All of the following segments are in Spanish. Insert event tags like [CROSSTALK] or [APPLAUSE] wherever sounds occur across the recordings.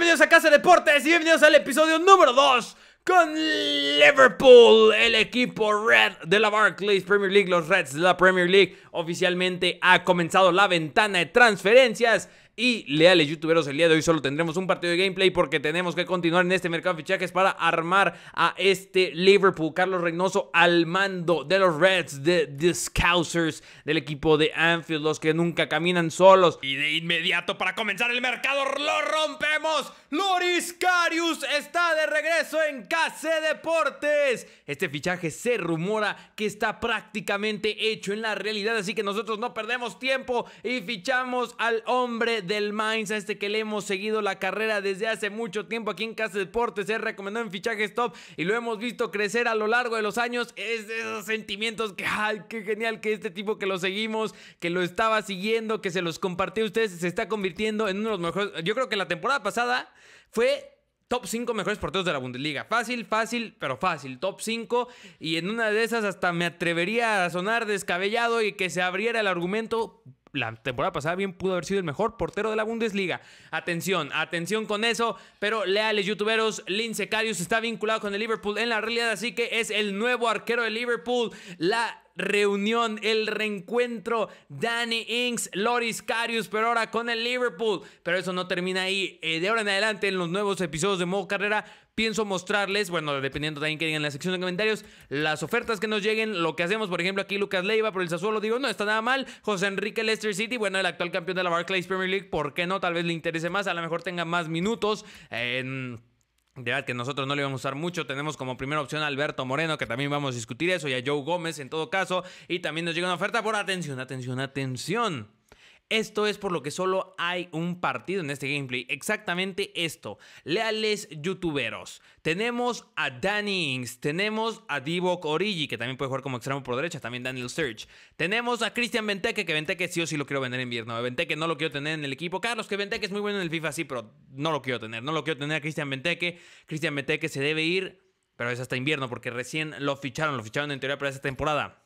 bienvenidos a Casa Deportes y bienvenidos al episodio número 2 con Liverpool, el equipo red de la Barclays Premier League. Los Reds de la Premier League oficialmente ha comenzado la ventana de transferencias y leales youtuberos, el día de hoy solo tendremos un partido de gameplay porque tenemos que continuar en este mercado de fichajes para armar a este Liverpool. Carlos Reynoso al mando de los Reds, de The Scousers, del equipo de Anfield, los que nunca caminan solos. Y de inmediato para comenzar el mercado lo rompemos. Loris Karius está de regreso en Case Deportes. Este fichaje se rumora que está prácticamente hecho en la realidad, así que nosotros no perdemos tiempo y fichamos al hombre del Mainz, a este que le hemos seguido la carrera desde hace mucho tiempo aquí en Casa Deportes, se recomendó en fichajes top y lo hemos visto crecer a lo largo de los años. Es de esos sentimientos que, ay, qué genial que este tipo que lo seguimos, que lo estaba siguiendo, que se los compartió a ustedes, se está convirtiendo en uno de los mejores. Yo creo que la temporada pasada fue top 5 mejores porteros de la Bundesliga. Fácil, fácil, pero fácil. Top 5. Y en una de esas hasta me atrevería a sonar descabellado y que se abriera el argumento la temporada pasada bien pudo haber sido el mejor portero de la Bundesliga. Atención, atención con eso, pero leales youtuberos, Lince Carius está vinculado con el Liverpool en la realidad, así que es el nuevo arquero de Liverpool. La reunión, el reencuentro Danny Inks, Loris Carius, pero ahora con el Liverpool. Pero eso no termina ahí. Eh, de ahora en adelante, en los nuevos episodios de Modo Carrera, pienso mostrarles, bueno, dependiendo también que digan en la sección de comentarios, las ofertas que nos lleguen, lo que hacemos, por ejemplo, aquí Lucas Leiva por el Sassuolo, digo, no está nada mal, José Enrique Leicester City, bueno, el actual campeón de la Barclays Premier League, ¿por qué no? Tal vez le interese más, a lo mejor tenga más minutos eh, en verdad que nosotros no le vamos a usar mucho. Tenemos como primera opción a Alberto Moreno, que también vamos a discutir eso, y a Joe Gómez en todo caso. Y también nos llega una oferta por atención, atención, atención. Esto es por lo que solo hay un partido en este gameplay. Exactamente esto. Leales youtuberos. Tenemos a Danny Ings. Tenemos a Divock Origi, que también puede jugar como extremo por derecha. También Daniel Search. Tenemos a Christian Benteke, que Benteke sí o sí lo quiero vender en invierno. Benteke no lo quiero tener en el equipo. Carlos, que Benteke es muy bueno en el FIFA, sí, pero no lo quiero tener. No lo quiero tener a Christian Benteke. Christian Benteke se debe ir, pero es hasta invierno, porque recién lo ficharon. Lo ficharon en teoría para esta temporada.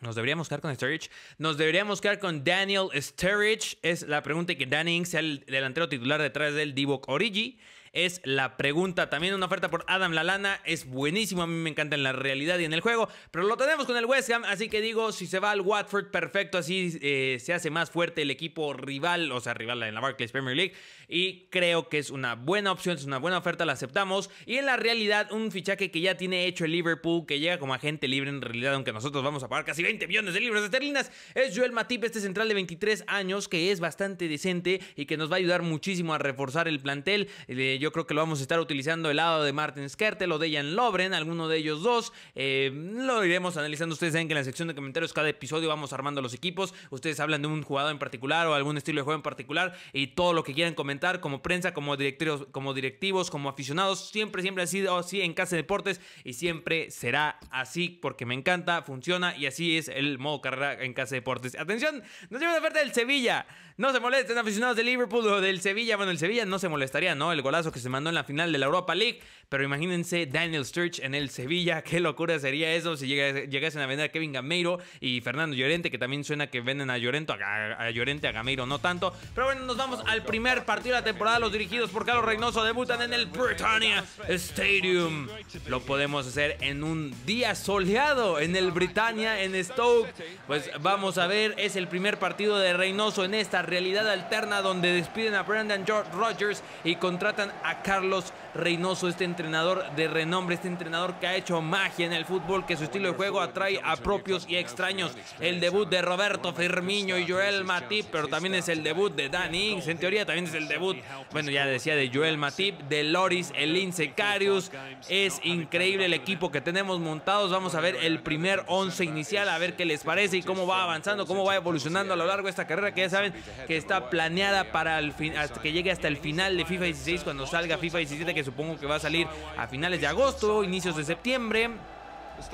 Nos deberíamos quedar con Sturridge. Nos deberíamos quedar con Daniel Sturridge. Es la pregunta que Danny sea el delantero titular detrás del Divock Origi es la pregunta. También una oferta por Adam Lalana, es buenísimo, a mí me encanta en la realidad y en el juego, pero lo tenemos con el West Ham, así que digo, si se va al Watford, perfecto, así eh, se hace más fuerte el equipo rival, o sea, rival en la Barclays Premier League, y creo que es una buena opción, es una buena oferta, la aceptamos, y en la realidad un fichaje que ya tiene hecho el Liverpool, que llega como agente libre en realidad, aunque nosotros vamos a pagar casi 20 millones de libras esterlinas, es Joel Matip, este central de 23 años, que es bastante decente y que nos va a ayudar muchísimo a reforzar el plantel. Eh, yo creo que lo vamos a estar utilizando el lado de Martin Skertel o de Jan Lobren, alguno de ellos dos. Eh, lo iremos analizando. Ustedes saben que en la sección de comentarios cada episodio vamos armando los equipos. Ustedes hablan de un jugador en particular o algún estilo de juego en particular y todo lo que quieran comentar como prensa, como directivos, como, directivos, como aficionados. Siempre, siempre ha sido así en Casa de Deportes y siempre será así porque me encanta, funciona y así es el modo carrera en Casa de Deportes. Atención, nos lleva una oferta del Sevilla. No se molesten aficionados de Liverpool o del Sevilla. Bueno, el Sevilla no se molestaría, ¿no? El golazo que se mandó en la final de la Europa League. Pero imagínense Daniel Sturge en el Sevilla. [LAUGHS] Qué locura sería eso si llegasen a vender a Kevin Gameiro y Fernando Llorente, que también suena que venden a Llorente, a, Llorente, a Gameiro no tanto. Pero bueno, nos vamos al primer partido de la temporada. Los dirigidos por Carlos Reynoso debutan en el Britannia Stadium. Lo podemos hacer en un día soleado en el Britannia, en Stoke. Pues vamos a ver, es el primer partido de Reynoso en esta realidad alterna donde despiden a Brendan George Rogers y contratan a Carlos Reynoso, este entrenador de renombre, este entrenador que ha hecho magia en el fútbol, que su estilo de juego atrae a propios y extraños. El debut de Roberto Firmino y Joel Matip, pero también es el debut de Danny Ings, en teoría también es el debut, bueno, ya decía de Joel Matip, de Loris, el Insecarius. Es increíble el equipo que tenemos montados. Vamos a ver el primer 11 inicial, a ver qué les parece y cómo va avanzando, cómo va evolucionando a lo largo de esta carrera que ya saben que está planeada para el fin, que llegue hasta el final de FIFA 16 cuando salga FIFA 17 que supongo que va a salir a finales de agosto, inicios de septiembre.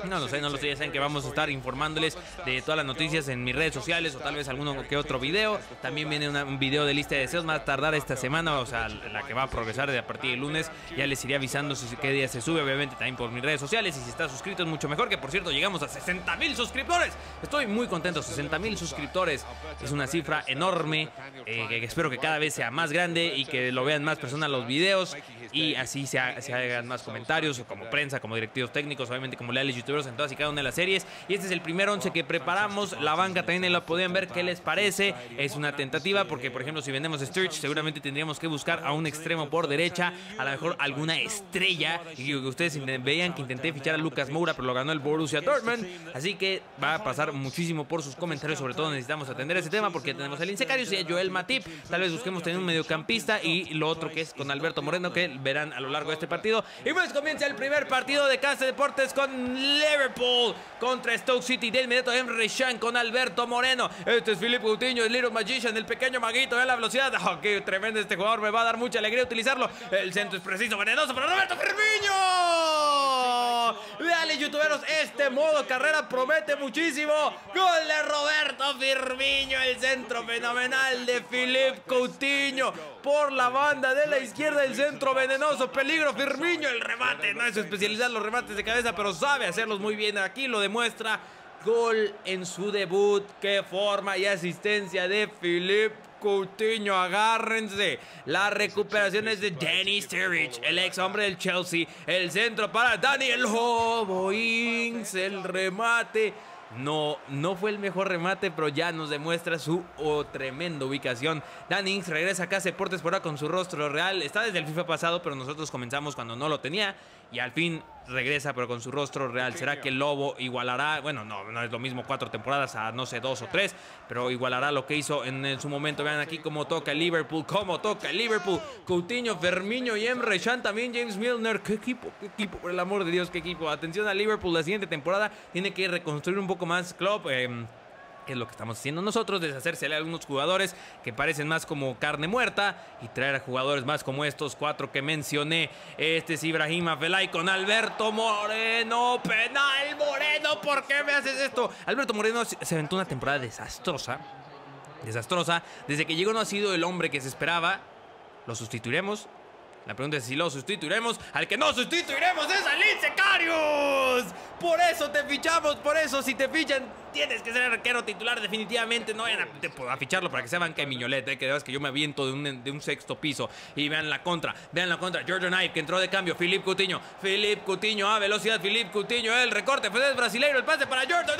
No lo sé, no lo sé. Ya saben que vamos a estar informándoles de todas las noticias en mis redes sociales o tal vez alguno que otro video. También viene un video de lista de deseos más tardar esta semana, o sea, la que va a progresar de a partir del lunes. Ya les iré avisando si, qué día se sube, obviamente también por mis redes sociales. Y si estás suscrito es mucho mejor, que por cierto llegamos a 60 mil suscriptores. Estoy muy contento, 60 mil suscriptores es una cifra enorme eh, que espero que cada vez sea más grande y que lo vean más personas los videos y así se, hagan más comentarios, como prensa, como directivos técnicos, obviamente como leales youtubers en todas y cada una de las series. Y este es el primer once que preparamos, la banca también la podían ver, ¿qué les parece? Es una tentativa porque, por ejemplo, si vendemos Sturge, seguramente tendríamos que buscar a un extremo por derecha, a lo mejor alguna estrella. Y ustedes veían que intenté fichar a Lucas Moura, pero lo ganó el Borussia Dortmund. Así que va a pasar muchísimo por sus comentarios, sobre todo necesitamos atender ese tema porque tenemos al Insecario y a Joel Matip. Tal vez busquemos tener un mediocampista y lo otro que es con Alberto Moreno, que verán a lo largo de este partido. Y pues comienza el primer partido de Casa Deportes con Liverpool contra Stoke City. De inmediato Henry con Alberto Moreno. Este es Filipe Utiño, el Little Magician, el pequeño maguito. Vean la velocidad. [LAUGHS] Oh, qué tremendo este jugador. Me va a dar mucha alegría utilizarlo. El centro es preciso, venenoso para Roberto Firmino. Dale, youtuberos, este modo carrera promete muchísimo. Gol de Roberto Firmino, el centro fenomenal de Filip Coutinho. Por la banda de la izquierda, el centro venenoso. Peligro Firmino, el remate. No es especializar los remates de cabeza, pero sabe hacerlos muy bien. Aquí lo demuestra. Gol en su debut. Qué forma y asistencia de Filip Coutinho, agárrense. Las recuperaciones de Danny Sturridge, el ex hombre del Chelsea. El centro para Danny el el remate. No, no fue el mejor remate, pero ya nos demuestra su tremenda ubicación. Dan Inks regresa a Deportes por con su rostro real. Está desde el FIFA pasado, pero nosotros comenzamos cuando no lo tenía. Y al fin regresa pero con su rostro real. ¿Será que el Lobo igualará? Bueno, no, no es lo mismo cuatro temporadas a no sé, dos o tres, pero igualará lo que hizo en, su momento. Vean aquí cómo toca el Liverpool, cómo toca el Liverpool. Coutinho, Fermiño y Emre también James Milner. ¿Qué equipo? ¿Qué equipo? Por el amor de Dios, qué equipo. Atención a Liverpool, la siguiente temporada tiene que reconstruir un poco más. Club. eh, em, que es lo que estamos haciendo nosotros, deshacerse de algunos jugadores que parecen más como carne muerta y traer a jugadores más como estos cuatro que mencioné. Este es Ibrahim Afelay con Alberto Moreno, penal Moreno, ¿por qué me haces esto? Alberto Moreno se aventó una temporada desastrosa, desastrosa, desde que llegó no ha sido el hombre que se esperaba, lo sustituiremos. La pregunta es si lo sustituiremos. Al que no sustituiremos es a Secarios. Por eso te fichamos. Por eso si te fichan Tienes que ser arquero titular definitivamente. No vayan a, ficharlo para que sepan eh, que hay Miñolet, que de que yo me aviento de un, sexto piso. Y vean la contra, vean la contra. Jordan Ive que entró de cambio. Filip Cutiño, Filip Cutiño a velocidad. Filip Cutiño, el recorte. Fede Brasileiro, el pase para Jordan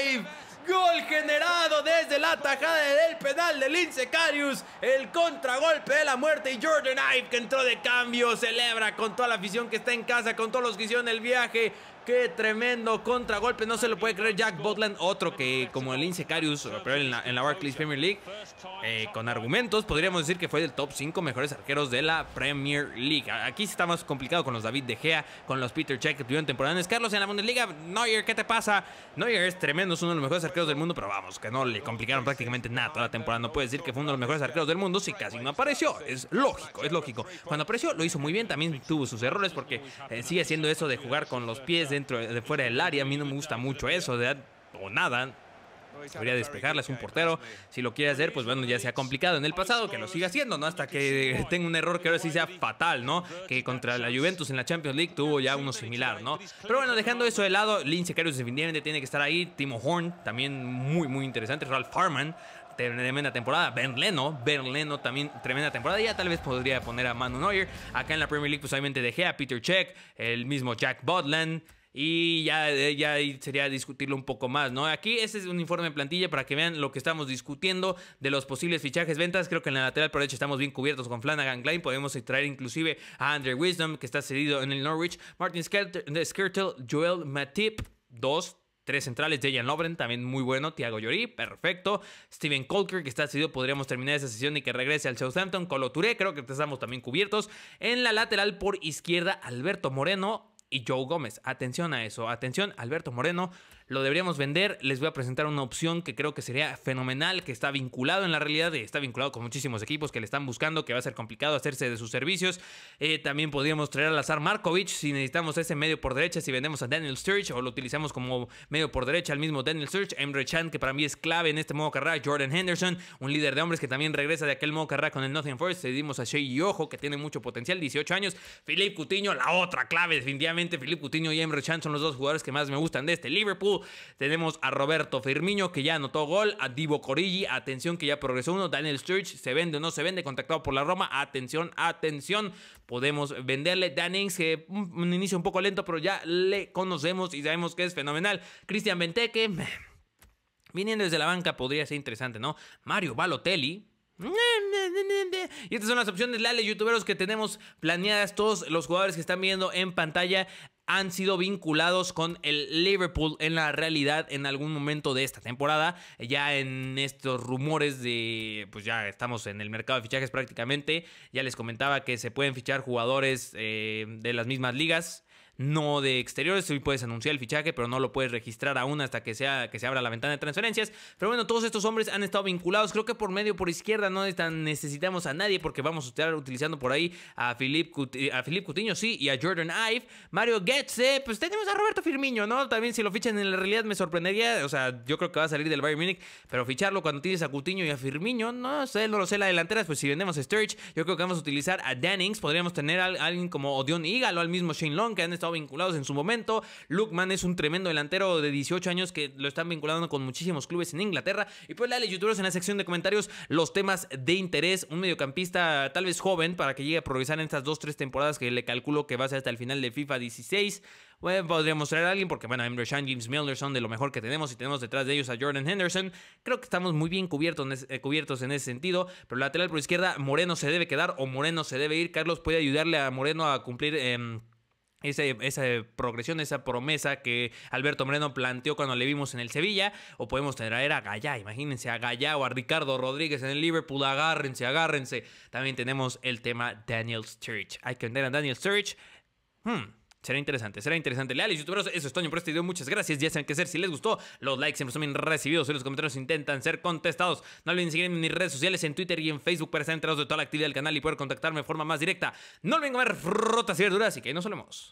Ive. Gol generado desde la tajada del pedal de Lince Carius. El contragolpe de la muerte. Y Jordan Ive, que entró de cambio, celebra con toda la afición que está en casa, con todos los que hicieron el viaje. Qué tremendo contragolpe, no se lo puede creer Jack Botland, otro que como el Insecarius, pero en la, en Barclays Premier League, eh, con argumentos, podríamos decir que fue del top 5 mejores arqueros de la Premier League. Aquí está más complicado con los David De Gea, con los Peter Check que tuvieron temporadas. Carlos en la Bundesliga, Neuer, ¿qué te pasa? Neuer es tremendo, es uno de los mejores arqueros del mundo, pero vamos, que no le complicaron prácticamente nada toda la temporada. No puede decir que fue uno de los mejores arqueros del mundo si casi no apareció. Es lógico, es lógico. Cuando apareció lo hizo muy bien, también tuvo sus errores porque eh, sigue siendo eso de jugar con los pies de dentro de fuera del área. A mí no me gusta mucho eso, de, o nada. Debería despejarla, es un portero. Si lo quiere hacer, pues bueno, ya sea complicado en el pasado, que lo siga haciendo, ¿no? Hasta que tenga un error que ahora sí sea fatal, ¿no? Que contra la Juventus en la Champions League tuvo ya uno similar, ¿no? Pero bueno, dejando eso de lado, Lince Carlos definitivamente tiene que estar ahí. Timo Horn, también muy, muy interesante. Ralph Farman, tremenda temporada. Ben Leno, también tremenda temporada. Ya tal vez podría poner a Manu Neuer. Acá en la Premier League, pues obviamente dejé a Peter Check, el mismo Jack Butland y ya, eh, ya sería discutirlo un poco más, ¿no? Aquí ese es un informe de plantilla para que vean lo que estamos discutiendo de los posibles fichajes, ventas. Creo que en la lateral por derecha estamos bien cubiertos con Flanagan Klein. Podemos traer inclusive a Andre Wisdom, que está cedido en el Norwich. Martin Skirtle, eh, Joel Matip, dos Tres centrales, Jayan Lobren, también muy bueno. Tiago Llorí, perfecto. Steven Colker, que está cedido, podríamos terminar esa sesión y que regrese al Southampton. Colo Touré, creo que estamos también cubiertos. En la lateral por izquierda, Alberto Moreno, y Joe Gómez. Atención a eso, atención Alberto Moreno, lo deberíamos vender. Les voy a presentar una opción que creo que sería fenomenal, que está vinculado en la realidad, eh, está vinculado con muchísimos equipos que le están buscando, que va a ser complicado hacerse de sus servicios. Eh, también podríamos traer a Lazar Markovic si necesitamos ese medio por derecha, si vendemos a Daniel Sturridge o lo utilizamos como medio por derecha al mismo Daniel Sturridge, Emre Chan, que para mí es clave en este modo carrera, Jordan Henderson, un líder de hombres que también regresa de aquel modo carrera con el Nothing First Cedimos a Shea Ojo, que tiene mucho potencial, 18 años. Philippe Cutiño, la otra clave, definitivamente. Philippe Cutiño y Emre Chan son los dos jugadores que más me gustan de este Liverpool. Tenemos a Roberto Firmino que ya anotó gol, a Divo Corigi, atención que ya progresó uno, Daniel Sturridge, se vende o no se vende, contactado por la Roma, atención, atención, podemos venderle. Dan que un inicio un poco lento, pero ya le conocemos y sabemos que es fenomenal. Cristian Benteke, viniendo desde la banca podría ser interesante, ¿no? Mario Balotelli, y estas son las opciones, leales youtuberos que tenemos planeadas. Todos los jugadores que están viendo en pantalla han sido vinculados con el Liverpool en la realidad en algún momento de esta temporada. Ya en estos rumores de, pues ya estamos en el mercado de fichajes prácticamente, ya les comentaba que se pueden fichar jugadores eh, de las mismas ligas no de exteriores. Hoy puedes anunciar el fichaje, pero no lo puedes registrar aún hasta que, sea, que se abra la ventana de transferencias. Pero bueno, todos estos hombres han estado vinculados. Creo que por medio, por izquierda, no necesitamos a nadie porque vamos a estar utilizando por ahí a Philip a Philippe Coutinho, sí, y a Jordan Ive. Mario Getze, eh, pues tenemos a Roberto Firmino, ¿no? También si lo fichan en la realidad me sorprendería. O sea, yo creo que va a salir del Bayern Munich, pero ficharlo cuando tienes a Cutiño y a Firmino, no sé, no lo sé. La delantera, pues si vendemos a Sturridge, yo creo que vamos a utilizar a Dannings. Podríamos tener a alguien como Odion o al mismo Shane Long, que han estado vinculados en su momento. ...Lukman es un tremendo delantero de 18 años que lo están vinculando con muchísimos clubes en Inglaterra. Y pues dale, youtubers en la sección de comentarios los temas de interés. Un mediocampista tal vez joven para que llegue a progresar en estas dos, tres temporadas que le calculo que va a ser hasta el final de FIFA 16. ...podría podríamos traer a alguien porque, bueno, Emre Shan, James Milner... son de lo mejor que tenemos y tenemos detrás de ellos a Jordan Henderson. Creo que estamos muy bien cubiertos en eh, ese, sentido, pero lateral por izquierda, Moreno se debe quedar o Moreno se debe ir. Carlos puede ayudarle a Moreno a cumplir... Em, esa progresión, esa promesa que Alberto Moreno planteó cuando le vimos en el Sevilla, o podemos tener a Gallá, imagínense a Gallá o a Ricardo Rodríguez en el Liverpool, agárrense, agárrense. También tenemos el tema Daniel Sturridge. Hay que vender a Daniel Sturridge. Hmm, será interesante, será interesante. Leales youtuberos, eso es Toño por este video. Muchas gracias. Ya saben qué hacer. Si les gustó, los likes siempre son bien recibidos y los comentarios intentan ser contestados. No olviden seguirme en mis redes sociales, en Twitter y en Facebook para estar enterados de toda la actividad del canal y poder contactarme de forma más directa. No olviden comer frutas y verduras y que nos solemos.